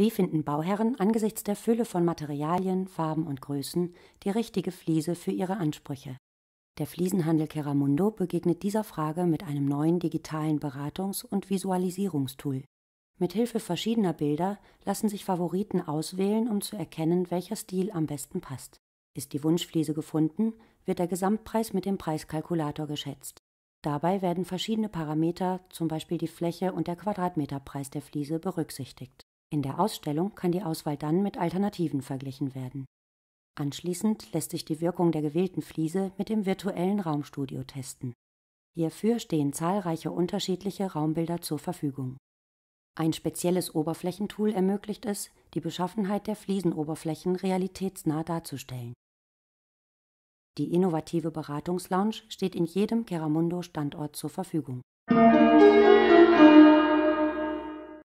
Wie finden Bauherren angesichts der Fülle von Materialien, Farben und Größen die richtige Fliese für ihre Ansprüche? Der Fliesenhandel Keramundo begegnet dieser Frage mit einem neuen digitalen Beratungs- und Visualisierungstool. Mit Hilfe verschiedener Bilder lassen sich Favoriten auswählen, um zu erkennen, welcher Stil am besten passt. Ist die Wunschfliese gefunden, wird der Gesamtpreis mit dem Preiskalkulator geschätzt. Dabei werden verschiedene Parameter, zum Beispiel die Fläche und der Quadratmeterpreis der Fliese, berücksichtigt. In der Ausstellung kann die Auswahl dann mit Alternativen verglichen werden. Anschließend lässt sich die Wirkung der gewählten Fliese mit dem virtuellen Raumstudio testen. Hierfür stehen zahlreiche unterschiedliche Raumbilder zur Verfügung. Ein spezielles Oberflächentool ermöglicht es, die Beschaffenheit der Fliesenoberflächen realitätsnah darzustellen. Die innovative Beratungslounge steht in jedem Keramundo-Standort zur Verfügung.